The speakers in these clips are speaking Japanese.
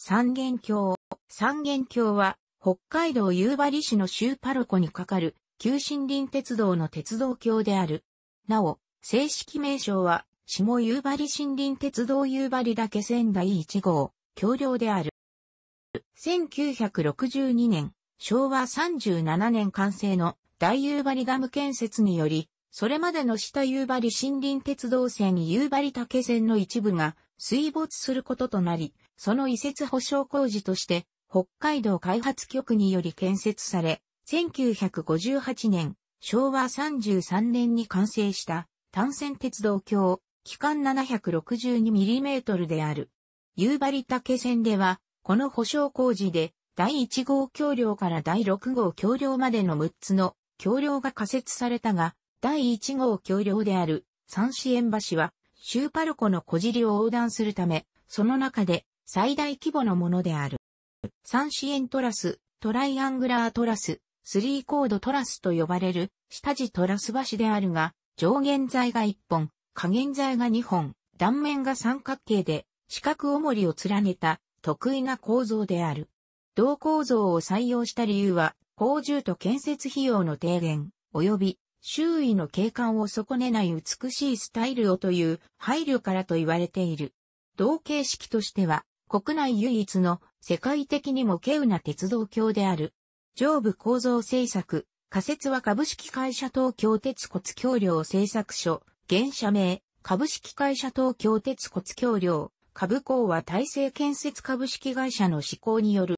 三元橋。三元橋は、北海道夕張市の州パルコにかかる、旧森林鉄道の鉄道橋である。なお、正式名称は、下夕張森林鉄道夕張岳仙台1号、橋梁である。1962年、昭和37年完成の大夕張ダム建設により、それまでの下夕張森林鉄道線夕張竹線の一部が水没することとなり、その移設保証工事として、北海道開発局により建設され、1958年、昭和33年に完成した単線鉄道橋、期間 762mm である。夕張竹線では、この保証工事で、第1号橋梁から第6号橋梁までの6つの橋梁が仮設されたが、第1号橋梁である三支園橋は、シューパルコの小尻を横断するため、その中で最大規模のものである。三支円トラス、トライアングラートラス、スリーコードトラスと呼ばれる、下地トラス橋であるが、上限材が1本、下限材が2本、断面が三角形で、四角重りを連ねた、得意な構造である。同構造を採用した理由は、工住と建設費用の低減、及び周囲の景観を損ねない美しいスタイルをという配慮からと言われている。同形式としては、国内唯一の世界的にも稀有な鉄道橋である。上部構造製作、仮設は株式会社東京鉄骨橋梁製作所、現社名、株式会社東京鉄骨橋梁、株工は大成建設株式会社の施行による。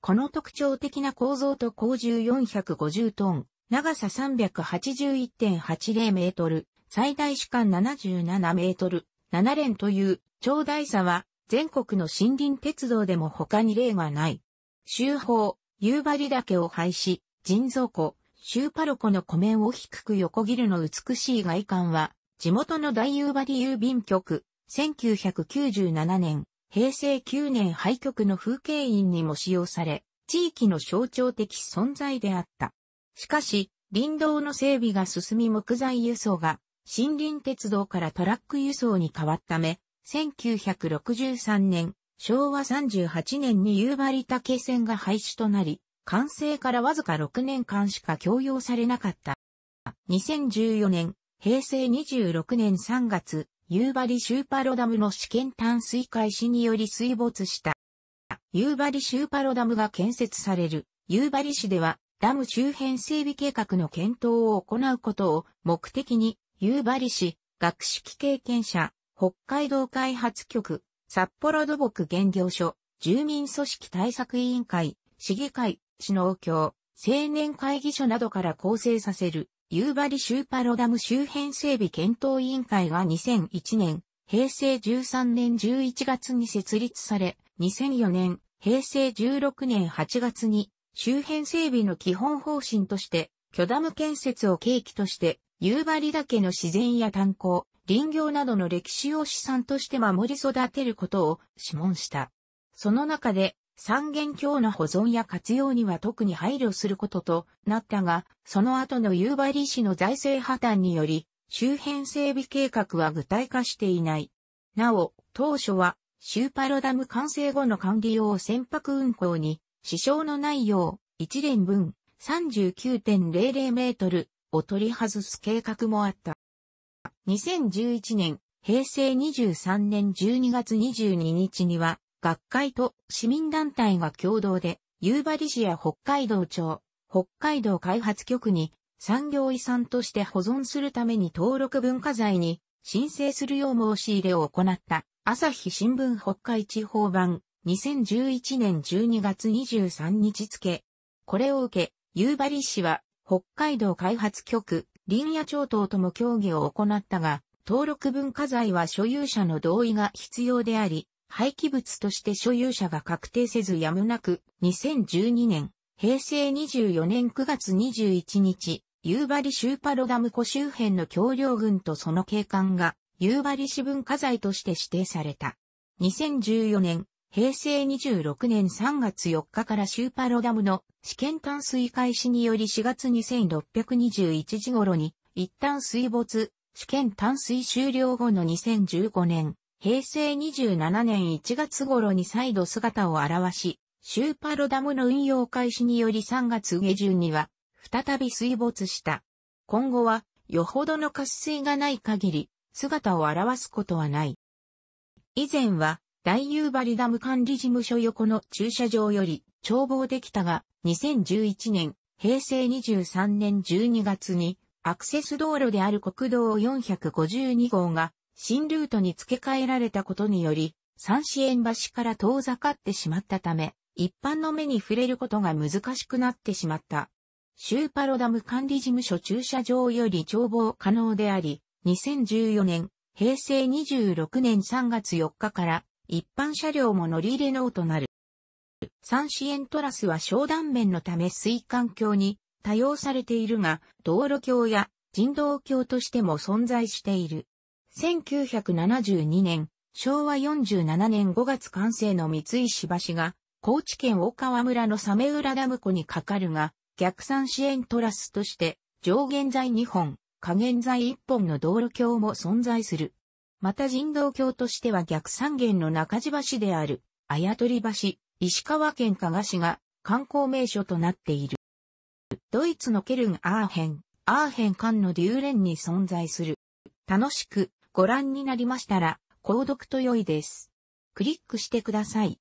この特徴的な構造と高重450トン、長さ381.80メートル、最大主間77メートル、7連という、長大差は全国の森林鉄道でも他に例がない。周報、夕張岳を廃止、人造湖、周パロ湖の湖面を低く横切るの美しい外観は、地元の大夕張郵便局、1997年、平成9年廃局の風景印にも使用され、地域の象徴的存在であった。しかし、林道の整備が進み木材輸送が森林鉄道からトラック輸送に変わったため、1963年、昭和38年に夕張竹線が廃止となり、完成からわずか6年間しか供用されなかった。2014年、平成26年3月、夕張シューパロダムの試験淡水開始により水没した。夕張シューパロダムが建設される夕張市ではダム周辺整備計画の検討を行うことを目的に夕張市学識経験者北海道開発局、札幌土木原業所、住民組織対策委員会、市議会、市農協、青年会議所などから構成させる、夕張シューパロダム周辺整備検討委員会が2001年、平成13年11月に設立され、2004年、平成16年8月に、周辺整備の基本方針として、巨ダム建設を契機として、夕張岳の自然や炭鉱、林業などの歴史を資産として守り育てることを諮問した。その中で、三元教の保存や活用には特に配慮することとなったが、その後の夕張市の財政破綻により、周辺整備計画は具体化していない。なお、当初は、シューパロダム完成後の管理用船舶運航に、支障のないよう、1年分39.00メートルを取り外す計画もあった。2011年、平成23年12月22日には、学会と市民団体が共同で、夕張市や北海道庁、北海道開発局に産業遺産として保存するために登録文化財に申請するよう申し入れを行った朝日新聞北海地方版2011年12月23日付。これを受け、夕張市は北海道開発局林野町等とも協議を行ったが、登録文化財は所有者の同意が必要であり、廃棄物として所有者が確定せずやむなく、2012年、平成24年9月21日、夕張シューパロダム湖周辺の橋梁群とその景観が、夕張市文化財として指定された。2014年、平成26年3月4日からシューパロダムの試験淡水開始により4月2621時頃に一旦水没、試験淡水終了後の2015年、平成27年1月頃に再度姿を現し、シューパロダムの運用開始により3月下旬には、再び水没した。今後は、よほどの渇水がない限り、姿を現すことはない。以前は、大夕張ダム管理事務所横の駐車場より眺望できたが、2011年、平成23年12月に、アクセス道路である国道452号が、新ルートに付け替えられたことにより、三支援橋から遠ざかってしまったため、一般の目に触れることが難しくなってしまった。シューパロダム管理事務所駐車場より眺望可能であり、2014年、平成26年3月4日から一般車両も乗り入れ能となる。三支援トラスは小断面のため水管橋に多用されているが、道路橋や人道橋としても存在している。1972年、昭和47年5月完成の三石橋が、高知県大川村の鮫浦ダム湖にかかるが、逆三支援トラスとして、上限材2本、下限材1本の道路橋も存在する。また人道橋としては逆三元の中地橋である、あやとり橋、石川県加賀市が観光名所となっている。ドイツのケルン・アーヘン、アーヘン間のデューレンに存在する。楽しくご覧になりましたら、購読と良いです。クリックしてください。